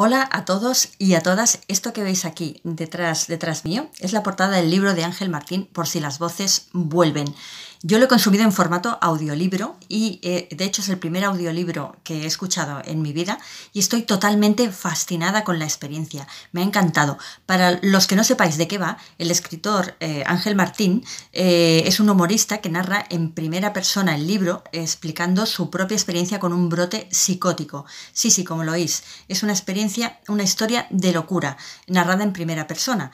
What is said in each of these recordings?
Hola a todos y a todas. Esto que veis aquí detrás, detrás mío es la portada del libro de Ángel Martín por si las voces vuelven. Yo lo he consumido en formato audiolibro y eh, de hecho es el primer audiolibro que he escuchado en mi vida y estoy totalmente fascinada con la experiencia. Me ha encantado. Para los que no sepáis de qué va, el escritor eh, Ángel Martín eh, es un humorista que narra en primera persona el libro explicando su propia experiencia con un brote psicótico. Sí, sí, como lo oís. Es una experiencia, una historia de locura, narrada en primera persona,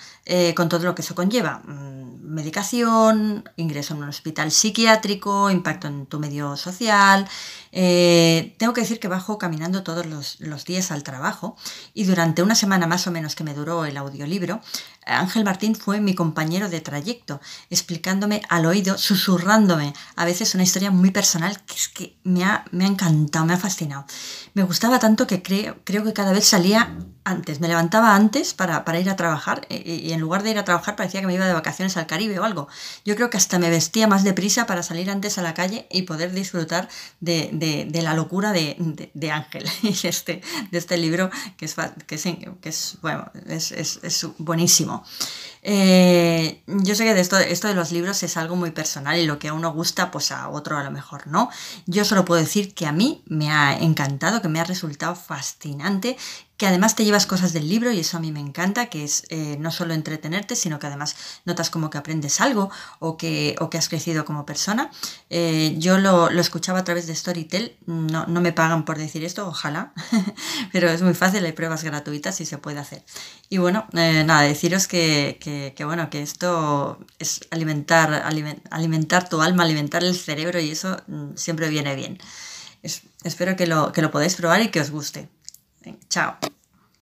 con todo lo que eso conlleva mm, medicación, ingreso en un hospital psiquiátrico, impacto en tu medio social. Eh, tengo que decir que bajo caminando todos los, días al trabajo y durante una semana más o menos que me duró el audiolibro, Ángel Martín fue mi compañero de trayecto, explicándome al oído, susurrándome a veces una historia muy personal que es que me ha, me ha encantado, me ha fascinado. Me gustaba tanto que creo, creo que cada vez salía antes, me levantaba antes para, ir a trabajar eh, eh, y, en lugar de ir a trabajar parecía que me iba de vacaciones al Caribe o algo. Yo creo que hasta me vestía más deprisa para salir antes a la calle y poder disfrutar de, la locura de, Ángel y de este, de este libro que es, que es, bueno, es, buenísimo. Eh, yo sé que esto, esto de los libros es algo muy personal y lo que a uno gusta, pues a otro a lo mejor no. Yo solo puedo decir que a mí me ha encantado, que me ha resultado fascinante que además te llevas cosas del libro y eso a mí me encanta, que es eh, no solo entretenerte, sino que además notas como que aprendes algo o que, o que has crecido como persona. Eh, yo lo, escuchaba a través de Storytel, no, me pagan por decir esto, ojalá, pero es muy fácil, hay pruebas gratuitas y se puede hacer. Y bueno, eh, nada, deciros que, bueno, que esto es alimentar, alimentar tu alma, alimentar el cerebro y eso mm, siempre viene bien. espero que lo, que lo podáis probar y que os guste. Chao.